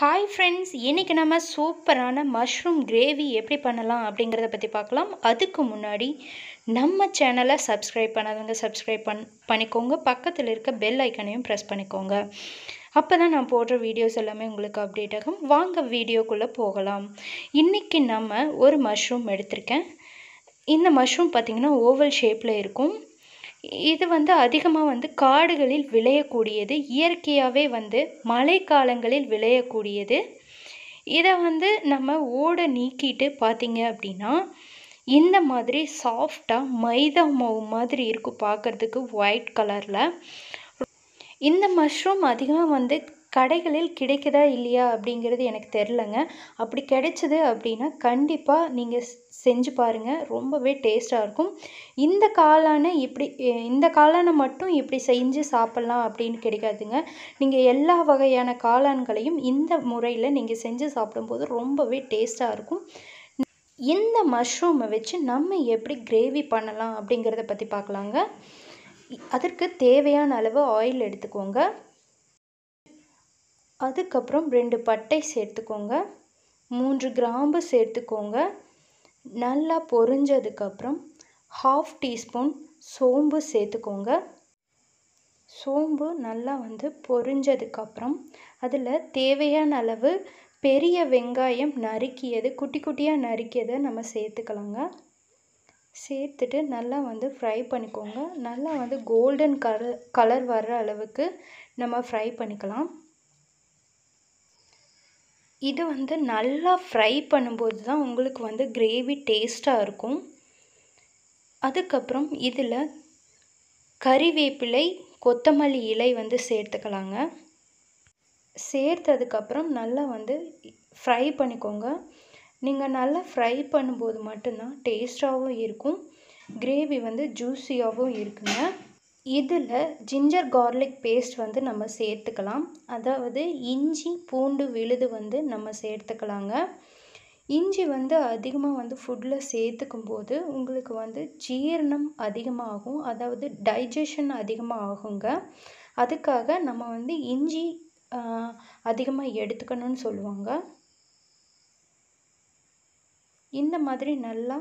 hi friends இன்றைக்கி நம்ம சூப்பரான மஷ்ரூம் கிரேவி எப்படி பண்ணலாம் அப்படிங்கிறத பற்றி பார்க்கலாம் அதுக்கு முன்னாடி நம்ம சேனலை சப்ஸ்கிரைப் பண்ணாதவங்க சப்ஸ்கிரைப் பண் பண்ணிக்கோங்க பக்கத்தில் இருக்க பெல் ஐக்கனையும் ப்ரெஸ் பண்ணிக்கோங்க அப்போ தான் நான் போடுற வீடியோஸ் எல்லாமே உங்களுக்கு அப்டேட் ஆகும் வாங்க வீடியோக்குள்ளே போகலாம் இன்றைக்கி நம்ம ஒரு மஷ்ரூம் எடுத்திருக்கேன் இந்த மஷ்ரூம் பார்த்திங்கன்னா ஓவல் ஷேப்பில் இருக்கும் இது வந்து அதிகமாக வந்து காடுகளில் விளையக்கூடியது இயற்கையாகவே வந்து மழை காலங்களில் விளையக்கூடியது இதை வந்து நம்ம ஓட நீக்கிட்டு பார்த்திங்க அப்படின்னா இந்த மாதிரி சாஃப்டாக மைதா மாவு மாதிரி இருக்கும் பார்க்குறதுக்கு ஒயிட் கலரில் இந்த மஷ்ரூம் அதிகமாக வந்து கடைகளில் கிடைக்குதா இல்லையா அப்படிங்கிறது எனக்கு தெரிலங்க அப்படி கிடைச்சிது அப்படின்னா கண்டிப்பாக நீங்கள் செஞ்சு பாருங்கள் ரொம்பவே டேஸ்ட்டாக இருக்கும் இந்த காளானை இப்படி இந்த காளானை மட்டும் இப்படி செஞ்சு சாப்பிட்லாம் அப்படின்னு கிடைக்காதுங்க நீங்கள் எல்லா வகையான காளான்களையும் இந்த முறையில் நீங்கள் செஞ்சு சாப்பிடும்போது ரொம்பவே டேஸ்ட்டாக இருக்கும் இந்த மஷ்ரூமை வச்சு நம்ம எப்படி கிரேவி பண்ணலாம் அப்படிங்கிறத பற்றி பார்க்கலாங்க அதற்கு தேவையான அளவு ஆயில் எடுத்துக்கோங்க அதுக்கப்புறம் ரெண்டு பட்டை சேர்த்துக்கோங்க மூன்று கிராம்பு சேர்த்துக்கோங்க நல்லா பொரிஞ்சதுக்கப்புறம் ஹாஃப் டீஸ்பூன் சோம்பு சேர்த்துக்கோங்க சோம்பு நல்லா வந்து பொரிஞ்சதுக்கப்புறம் அதில் தேவையான அளவு பெரிய வெங்காயம் நறுக்கியது குட்டி குட்டியாக நறுக்கியதை நம்ம சேர்த்துக்கலாங்க சேர்த்துட்டு நல்லா வந்து ஃப்ரை பண்ணிக்கோங்க நல்லா வந்து கோல்டன் கலர் கலர் வர்ற அளவுக்கு நம்ம ஃப்ரை பண்ணிக்கலாம் இது வந்து நல்லா ஃப்ரை பண்ணும்போது தான் உங்களுக்கு வந்து கிரேவி டேஸ்ட்டாக இருக்கும் அதுக்கப்புறம் இதில் கறிவேப்பிலை கொத்தமல்லி இலை வந்து சேர்த்துக்கலாங்க சேர்த்ததுக்கப்புறம் நல்லா வந்து ஃப்ரை பண்ணிக்கோங்க நீங்கள் நல்லா ஃப்ரை பண்ணும்போது மட்டும்தான் டேஸ்ட்டாகவும் இருக்கும் கிரேவி வந்து ஜூஸியாகவும் இருக்குங்க இதில் ஜிஞ்சர் கார்லிக் பேஸ்ட் வந்து நம்ம சேர்த்துக்கலாம் அதாவது இஞ்சி பூண்டு விழுது வந்து நம்ம சேர்த்துக்கலாங்க இஞ்சி வந்து அதிகமாக வந்து ஃபுட்டில் சேர்த்துக்கும் போது உங்களுக்கு வந்து ஜீரணம் அதிகமாகும் அதாவது டைஜஷன் அதிகமாக ஆகுங்க அதுக்காக நம்ம வந்து இஞ்சி அதிகமாக எடுத்துக்கணும்னு சொல்லுவாங்க இந்த மாதிரி நல்லா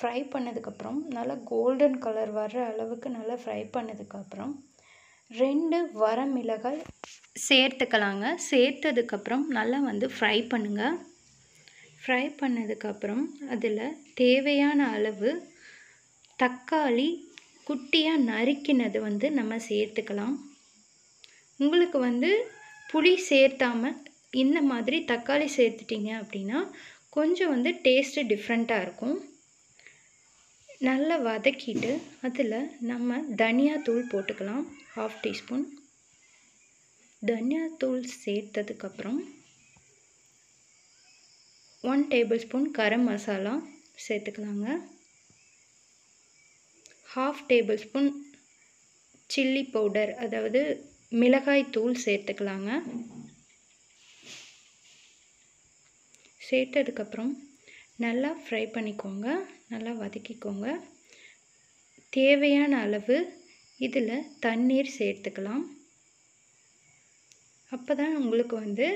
ஃப்ரை பண்ணதுக்கப்புறம் நல்லா கோல்டன் கலர் வர்ற அளவுக்கு நல்லா ஃப்ரை பண்ணதுக்கப்புறம் ரெண்டு மிளகாய் சேர்த்துக்கலாங்க சேர்த்ததுக்கப்புறம் நல்லா வந்து ஃப்ரை பண்ணுங்கள் ஃப்ரை பண்ணதுக்கப்புறம் அதில் தேவையான அளவு தக்காளி குட்டியாக நறுக்கினது வந்து நம்ம சேர்த்துக்கலாம் உங்களுக்கு வந்து புளி சேர்த்தாமல் இந்த மாதிரி தக்காளி சேர்த்துட்டிங்க அப்படின்னா கொஞ்சம் வந்து டேஸ்ட்டு டிஃப்ரெண்ட்டாக இருக்கும் நல்லா வதக்கிட்டு அதில் நம்ம தனியாத்தூள் போட்டுக்கலாம் ஹாஃப் டீஸ்பூன் தனியாத்தூள் சேர்த்ததுக்கப்புறம் one tablespoon garam masala சேர்த்துக்கலாங்க half tablespoon chilli powder அதாவது மிளகாய் தூள் சேர்த்துக்கலாங்க சேர்த்ததுக்கப்புறம் நல்லா ஃப்ரை பண்ணிக்கோங்க நல்லா வதக்கிக்கோங்க தேவையான அளவு இதில் தண்ணீர் சேர்த்துக்கலாம் அப்போ தான் உங்களுக்கு வந்து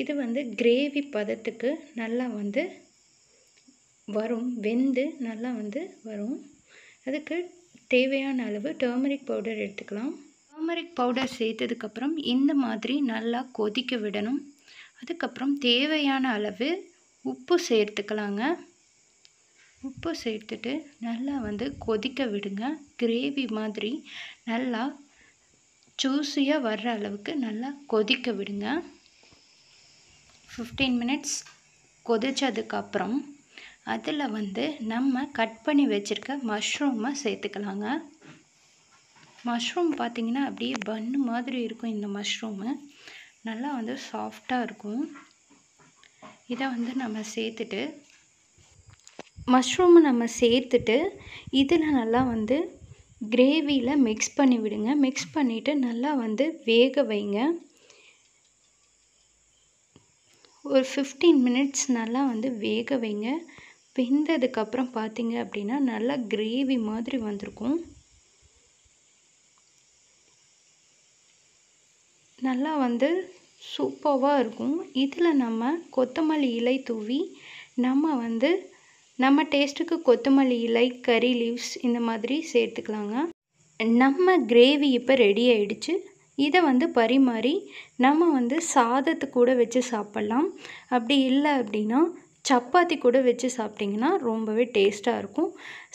இது வந்து கிரேவி பதத்துக்கு நல்லா வந்து வரும் வெந்து நல்லா வந்து வரும் அதுக்கு தேவையான அளவு டர்மரிக் பவுடர் எடுத்துக்கலாம் டர்மரிக் பவுடர் சேர்த்ததுக்கப்புறம் இந்த மாதிரி நல்லா கொதிக்க விடணும் அதுக்கப்புறம் தேவையான அளவு உப்பு சேர்த்துக்கலாங்க உப்பு சேர்த்துட்டு நல்லா வந்து கொதிக்க விடுங்க கிரேவி மாதிரி நல்லா ஜூஸியாக வர்ற அளவுக்கு நல்லா கொதிக்க விடுங்க ஃபிஃப்டீன் மினிட்ஸ் கொதித்ததுக்கப்புறம் அதில் வந்து நம்ம கட் பண்ணி வச்சுருக்க மஷ்ரூமை சேர்த்துக்கலாங்க மஷ்ரூம் பார்த்திங்கன்னா அப்படியே பன்னு மாதிரி இருக்கும் இந்த மஷ்ரூமு நல்லா வந்து சாஃப்டாக இருக்கும் இதை வந்து நம்ம சேர்த்துட்டு மஷ்ரூமை நம்ம சேர்த்துட்டு இதில் நல்லா வந்து கிரேவியில் மிக்ஸ் பண்ணி விடுங்க மிக்ஸ் பண்ணிவிட்டு நல்லா வந்து வேக வைங்க ஒரு ஃபிஃப்டீன் மினிட்ஸ் நல்லா வந்து வேக வைங்க வெந்ததுக்கப்புறம் பார்த்தீங்க அப்படின்னா நல்லா கிரேவி மாதிரி வந்திருக்கும் நல்லா வந்து சூப்பராக இருக்கும் இதில் நம்ம கொத்தமல்லி இலை தூவி நம்ம வந்து நம்ம டேஸ்ட்டுக்கு கொத்தமல்லி இலை கறி லீவ்ஸ் இந்த மாதிரி சேர்த்துக்கலாங்க நம்ம கிரேவி இப்போ ரெடி ஆகிடுச்சு இதை வந்து பரிமாறி நம்ம வந்து சாதத்து கூட வச்சு சாப்பிட்லாம் அப்படி இல்லை அப்படின்னா சப்பாத்தி கூட வச்சு சாப்பிட்டிங்கன்னா ரொம்பவே டேஸ்ட்டாக இருக்கும்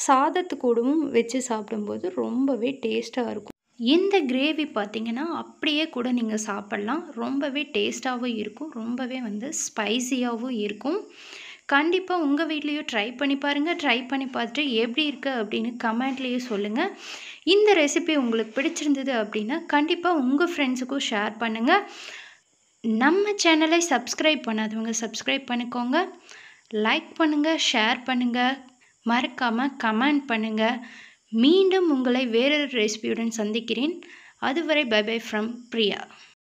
சாதத்து கூடவும் வச்சு சாப்பிடும்போது ரொம்பவே டேஸ்ட்டாக இருக்கும் இந்த கிரேவி பார்த்திங்கன்னா அப்படியே கூட நீங்கள் சாப்பிட்லாம் ரொம்பவே டேஸ்ட்டாகவும் இருக்கும் ரொம்பவே வந்து ஸ்பைஸியாகவும் இருக்கும் கண்டிப்பாக உங்கள் வீட்லேயும் ட்ரை பண்ணி பாருங்கள் ட்ரை பண்ணி பார்த்துட்டு எப்படி இருக்குது அப்படின்னு கமெண்ட்லேயே சொல்லுங்கள் இந்த ரெசிபி உங்களுக்கு பிடிச்சிருந்தது அப்படின்னா கண்டிப்பாக உங்கள் ஃப்ரெண்ட்ஸுக்கும் ஷேர் பண்ணுங்கள் நம்ம சேனலை சப்ஸ்கிரைப் பண்ணாதவங்க சப்ஸ்கிரைப் பண்ணிக்கோங்க லைக் பண்ணுங்கள் ஷேர் பண்ணுங்கள் மறக்காமல் கமெண்ட் பண்ணுங்கள் மீண்டும் உங்களை வேறொரு ரெசிபியுடன் சந்திக்கிறேன் அதுவரை பை பை ஃப்ரம் பிரியா